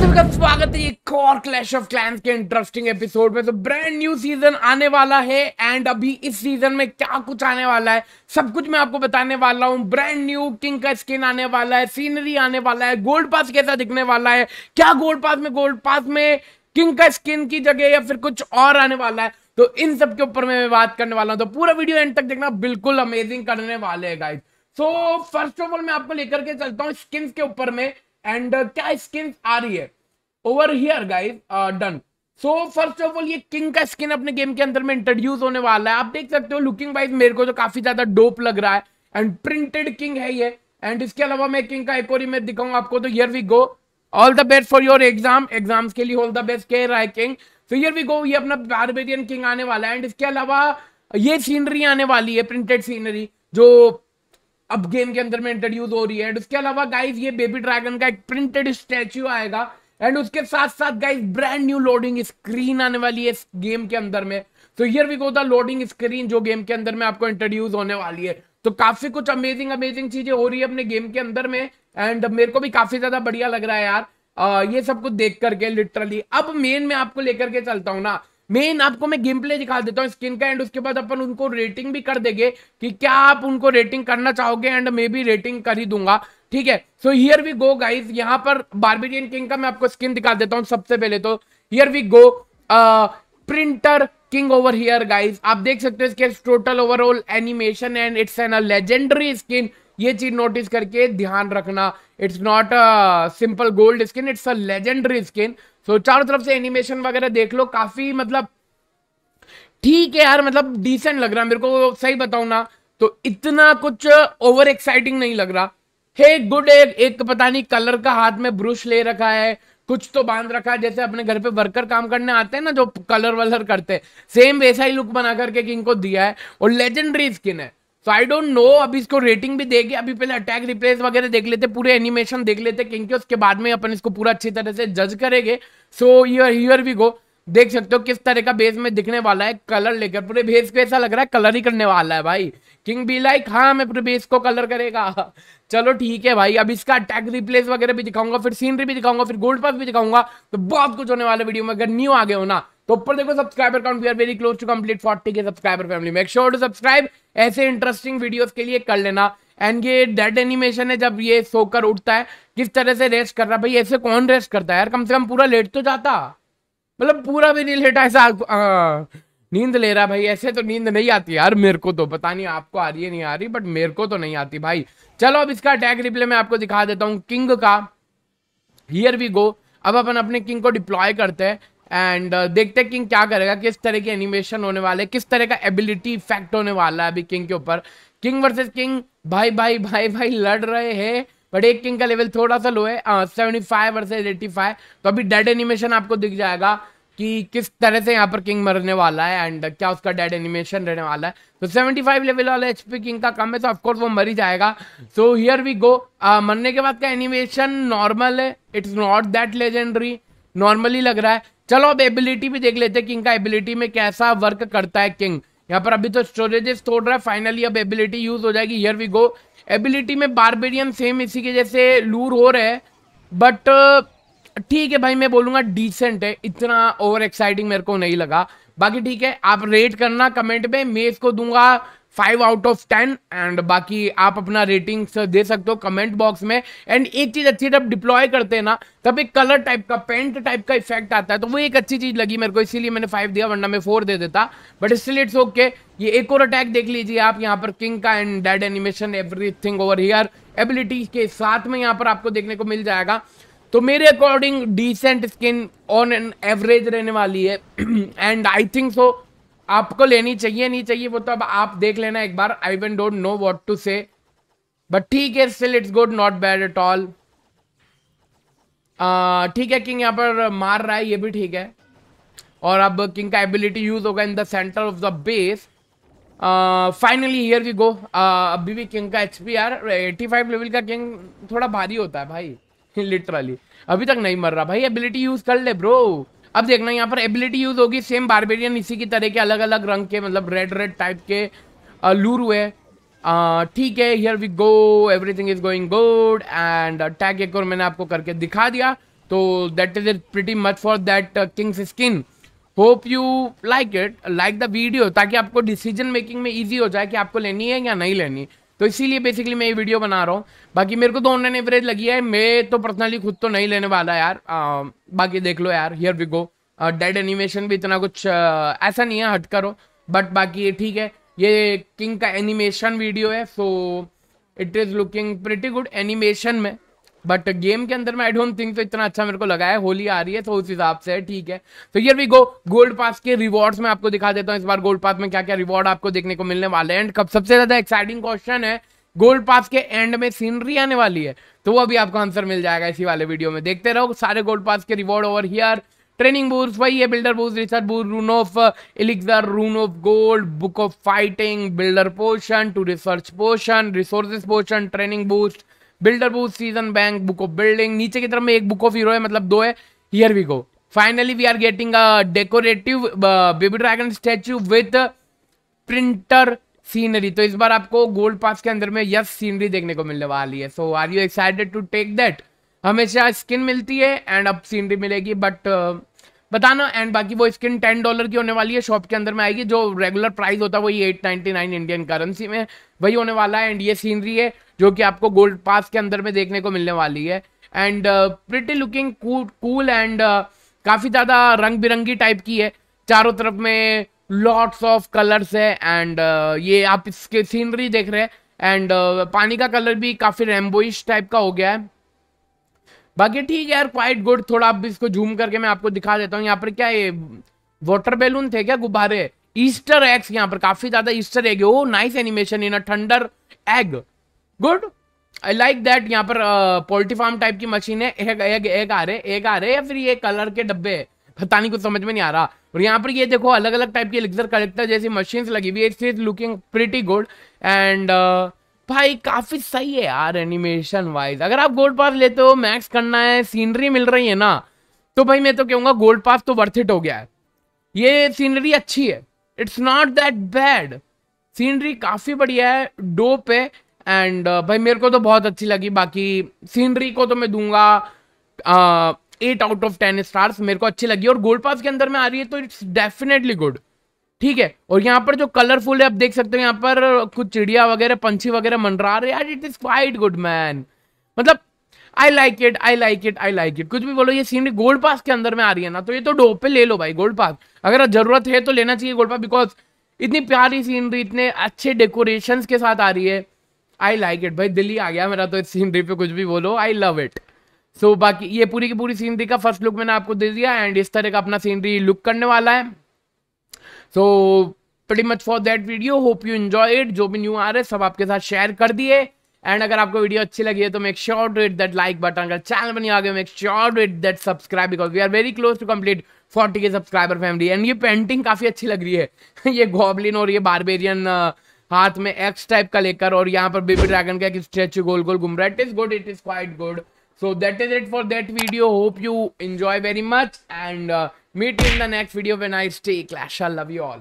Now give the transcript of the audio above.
सबका स्वागत है एक और क्लैश ऑफ क्लैंस के इंटरेस्टिंग एपिसोड में तो ब्रांड न्यू सीजन आने वाला है एंड अभी इस सीजन में क्या कुछ आने वाला है सब कुछ मैं आपको बताने वाला हूँ ब्रांड न्यू किंग का स्किन आने वाला है सीनरी आने वाला है गोल्ड पास कैसा दिखने वाला है क्या गोल्ड पास में गोल्ड पास में किंग का स्किन की जगह या फिर कुछ और आने वाला है तो इन सब के ऊपर मैं बात करने वाला हूँ तो पूरा वीडियो एंड तक देखना बिल्कुल अमेजिंग करने वाले है guys so first of all मैं आपको लेकर के चलता हूँ स्किन के ऊपर में एंड uh, क्या स्किन आ रही है over here guys done so first of all ये किंग का स्किन अपने गेम के अंदर में इंट्रोड्यूस होने वाला है आप देख सकते हो लुकिंग वाइज मेरे को तो काफी ज्यादा डोप लग रहा है एंड प्रिंटेड किंग है ये एंड इसके अलावा मैं किंग का एक और इमेज दिखाऊंगा आपको तो here we go all the best for your exam exams के लिए ऑल द बेस्ट के रहा है king so here we go ये अपना बारबेरियन किंग आने वाला है एंड इसके अलावा ये सीनरी आने वाली है प्रिंटेड सीनरी जो अब गेम के अंदर में इंट्रोड्यूस हो रही है एंड उसके अलावा गाइज ये बेबी ड्रैगन का एक प्रिंटेड स्टैच्यू आएगा एंड उसके साथ साथ guys brand new loading screen आने वाली है इस गेम के अंदर में तो here we go the loading screen जो गेम के अंदर में आपको इंट्रोड्यूस होने वाली है तो काफी कुछ अमेजिंग अमेजिंग चीजें हो रही है अपने गेम के अंदर में एंड मेरे को भी काफी ज्यादा बढ़िया लग रहा है यार आ, ये सब कुछ देख करके लिटरली अब मेन में आपको लेकर के चलता हूं ना मेन आपको मैं गेम प्ले दिखा देता हूँ स्किन का एंड उसके बाद अपन उनको रेटिंग भी कर देंगे कि क्या आप उनको रेटिंग करना चाहोगे एंड मे भी रेटिंग कर ही दूंगा ठीक है so here we go guys यहाँ पर बार्बेरियन किंग का मैं आपको स्किन दिखा देता हूँ सबसे पहले तो here we go printer king over here guys आप देख सकते हो इसके total overall animation and it's an a legendary skin ये चीज नोटिस करके ध्यान रखना it's not a simple gold skin it's a legendary skin so so, चारों तरफ से एनिमेशन वगैरह देख लो काफ़ी मतलब ठीक है यार मतलब डिसेंट लग रहा है मेरे को सही बताऊ ना तो इतना कुछ ओवर एक्साइटिंग नहीं लग रहा हे गुड एक एक पता नहीं कलर का हाथ में ब्रुश ले रखा है कुछ तो बांध रखा है जैसे अपने घर पे वर्कर काम करने आते हैं ना जो कलर वलर करते हैं सेम वैसा ही लुक बना करके किंग को दिया है और लेजेंडरी स्किन है सो आई डोंट नो अभी इसको रेटिंग भी देगी अभी पहले अटैक रिप्लेस वगैरह देख लेते पूरे एनिमेशन देख लेते क्योंकि उसके बाद में अपन इसको पूरा अच्छी तरह से जज करेंगे so your here we go देख सकते हो किस तरह का बेस में दिखने वाला है कलर लेकर पूरे बेस को ऐसा लग रहा है कलर ही करने वाला है भाई किंग बी लाइक हाँ मैं पूरे बेस को कलर करेगा चलो ठीक है भाई अब इसका अटैक रिप्लेस वगैरह भी दिखाऊंगा फिर सीनरी भी दिखाऊंगा फिर गोल्ड पास भी दिखाऊंगा तो बहुत कुछ होने वाला वीडियो में अगर न्यू आगे होना तो ऊपर देखो subscriber count we are very close to complete forty K subscriber family make sure to subscribe ऐसे इंटरेस्टिंग वीडियो के लिए कर लेना एंड ये डेड एनिमेशन है जब ये सोकर उठता है किस तरह से रेस्ट कर रहा है भाई ऐसे कौन रेस्ट करता है यार कम से कम पूरा लेट तो जाता मतलब पूरा भी नहीं लेटा ऐसा नींद ले रहा भाई ऐसे तो नींद नहीं आती यार मेरे को तो पता नहीं आपको आ रही है नहीं आ रही बट मेरे को तो नहीं आती भाई चलो अब इसका अटैक रिप्ले मैं आपको दिखा देता हूँ किंग का हियर वी गो अब अपन अपने किंग को डिप्लॉय करते हैं एंड uh, देखते हैं किंग क्या करेगा किस तरह की एनिमेशन होने वाले किस तरह का एबिलिटी इफेक्ट होने वाला है अभी किंग के ऊपर किंग वर्सेस किंग भाई भाई भाई भाई लड़ रहे हैं बट एक किंग का लेवल थोड़ा सा लो है seventy five versus eighty five तो अभी डेड एनिमेशन आपको दिख जाएगा कि किस तरह से यहाँ पर किंग मरने वाला है एंड क्या उसका डेड एनिमेशन रहने वाला है तो सेवेंटी फाइव लेवल वाला एचपी किंग का कम है तो ऑफकोर्स वो मर ही जाएगा सो हियर वी गो मरने के बाद का एनिमेशन नॉर्मल है it's not that legendary normally लग रहा है चलो अब एबिलिटी भी देख लेते हैं किंग का एबिलिटी में कैसा वर्क करता है किंग यहाँ पर अभी तो स्टोरेजेस तोड़ रहा है फाइनली अब एबिलिटी यूज हो जाएगी हियर वी गो एबिलिटी में बारबेरियन सेम इसी के जैसे लूर हो रहे हैं बट ठीक है भाई मैं बोलूंगा डिसेंट है इतना ओवर एक्साइटिंग मेरे को नहीं लगा बाकी ठीक है आप रेट करना कमेंट में मैं इसको दूंगा five out of ten and बाकी आप अपना रेटिंग्स दे सकते हो कमेंट बॉक्स में एंड एक चीज अच्छी जब डिप्लॉय करते हैं ना तब एक कलर टाइप का पेंट टाइप का इफेक्ट आता है तो वो एक अच्छी चीज लगी मेरे को इसीलिए मैंने फाइव दिया वरना मैं फोर दे देता बट स्टिल इट्स ओके ये एक और अटैक देख लीजिए आप यहाँ पर किंग का and dead animation everything over here ability के साथ में यहाँ पर आपको देखने को मिल जाएगा तो मेरे according decent skin on an average रहने वाली है एंड आई थिंक सो आपको लेनी चाहिए नहीं चाहिए वो तो अब आप देख लेना एक बार I one don't know what to say but ठीक है still it's good not bad at all ठीक है किंग यहाँ पर मार रहा है ये भी ठीक है और अब किंग का एबिलिटी यूज होगा in the centre of the base finally here we go अभी भी किंग का H P are eighty five level का किंग थोड़ा भारी होता है भाई लिटरली अभी तक नहीं मर रहा भाई एबिलिटी यूज कर ले ब्रो अब देखना यहाँ पर एबिलिटी यूज होगी सेम बारबेरियन इसी की तरह के अलग अलग रंग के मतलब रेड रेड टाइप के लूर हुए ठीक है here we go everything is going good and tag एक और मैंने आपको करके दिखा दिया तो that is it pretty much for that king's skin hope you like it like the video ताकि आपको डिसीजन मेकिंग में ईजी हो जाए कि आपको लेनी है या नहीं लेनी तो इसीलिए बेसिकली मैं ये वीडियो बना रहा हूँ बाकी मेरे को तो ऑनलाइन एवरेज लगी है मैं तो पर्सनली खुद तो नहीं लेने वाला यार आ, बाकी देख लो यार here we go dead animation भी इतना कुछ आ, ऐसा नहीं है हट करो बट बाकी ठीक है ये किंग का एनिमेशन वीडियो है so it is looking pretty good animation में बट गेम के अंदर मैं आई डोंट थिंक तो इतना अच्छा मेरे को लगा है होली आ रही है तो उस हिसाब से ठीक है तो ये भी गो गोल्ड पास के रिवॉर्ड्स में आपको दिखा देता हूँ इस बार गोल्ड पास में क्या क्या रिवॉर्ड आपको देखने को मिलने वाले हैं एंड कब सबसे ज्यादा एक्साइटिंग क्वेश्चन है गोल्ड पास के एंड में सीनरी आने वाली है तो वो अभी आपको आंसर मिल जाएगा इसी वाले वीडियो में देखते रहो सारे गोल्ड पास के reward over here training boosts वही है बिल्डर बूर्स रिसर्च बूर rune of elixir rune of gold book of fighting builder potion two research potion resources potion training boost builder boost season bank book of building नीचे की तरफ में एक book of hero है मतलब दो है here we go finally we are getting a decorative baby dragon statue with printer scenery तो इस बार आपको गोल्ड पास के अंदर में यस सीनरी देखने को मिलने वाली है so are you excited to take that हमेशा स्किन मिलती है एंड अब सीनरी मिलेगी बट uh, बताना एंड बाकी वो स्किन टेन डॉलर की होने वाली है शॉप के अंदर में आएगी जो रेगुलर प्राइस होता है वही eight ninety nine Indian currency में वही होने वाला है एंड ये सीनरी है जो कि आपको गोल्ड पास के अंदर में देखने को मिलने वाली है and pretty looking cool and काफ़ी ज़्यादा रंग बिरंगी टाइप की है चारों तरफ में लॉट्स ऑफ कलर्स है एंड uh, ये आप इसके सीनरी देख रहे हैं एंड uh, पानी का कलर भी काफ़ी रेम्बोइश टाइप का हो गया है बाकी ठीक है यार क्वाइट गुड थोड़ा अब इसको जूम करके मैं आपको दिखा देता हूँ यहाँ पर क्या ये वॉटर बेलून थे क्या गुब्बारे ईस्टर एग्स यहाँ पर काफी ज्यादा Easter egg oh nice animation in a thunder egg good I like that यहाँ पर पोल्ट्री फार्म टाइप की मशीन है एग एग एग आ रहे एग आ रहे या फिर ये कलर के डब्बे पता नहीं कुछ समझ में नहीं आ रहा और यहाँ पर ये देखो अलग अलग टाइप की एलिक्सर कलेक्टर जैसी मशीन लगी हुई है it's looking pretty good and भाई काफी सही है यार एनिमेशन वाइज अगर आप गोल्ड पास लेते हो मैक्स करना है सीनरी मिल रही है ना तो भाई मैं तो कहूँगा गोल्ड पास तो वर्थ इट हो गया है ये सीनरी अच्छी है it's not that bad scenery काफ़ी बढ़िया है डोप है एंड uh, भाई मेरे को तो बहुत अच्छी लगी बाकी सीनरी को तो मैं दूंगा eight out of ten stars मेरे को अच्छी लगी और गोल्ड पास के अंदर में आ रही है तो इट्स डेफिनेटली गुड ठीक है और यहाँ पर जो कलरफुल है आप देख सकते हो यहाँ पर कुछ चिड़िया वगैरह पंछी वगैरह मंडरा रहे यार it is quite good man मतलब I like it I like it I like it कुछ भी बोलो ये सीनरी गोल्ड पास के अंदर में आ रही है ना तो ये तो डोपे पे ले लो भाई गोल्ड पास अगर जरूरत है तो लेना चाहिए गोल्ड पास बिकॉज इतनी प्यारी सीनरी इतने अच्छे डेकोरेशन के साथ आ रही है आई लाइक इट भाई दिल्ली आ गया मेरा तो इस सीनरी पे कुछ भी बोलो आई लव इट सो बाकी ये पूरी की पूरी सीनरी का फर्स्ट लुक मैंने आपको दे दिया एंड इस तरह का अपना सीनरी लुक करने वाला है so pretty much for that video hope you enjoy it जो भी न्यू आ रहे सब आपके साथ शेयर कर दिए एंड अगर आपको वीडियो अच्छी लगी है तो make sure to hit that like button अगर चैनल बनी आगे आ गए make sure to hit that subscribe because we are very close to complete forty K subscriber family and ये पेंटिंग काफ़ी अच्छी लग रही है ये गॉबलिन और ये बारबेरियन uh, हाथ में एक्स टाइप का लेकर और यहाँ पर बेबी ड्रैगन का एक स्टैचू गोल गोल घूम रहा है it is good it is quite good so that is it for that video hope you enjoy very much and Meet you in the next video when I stay Clash. I love you all.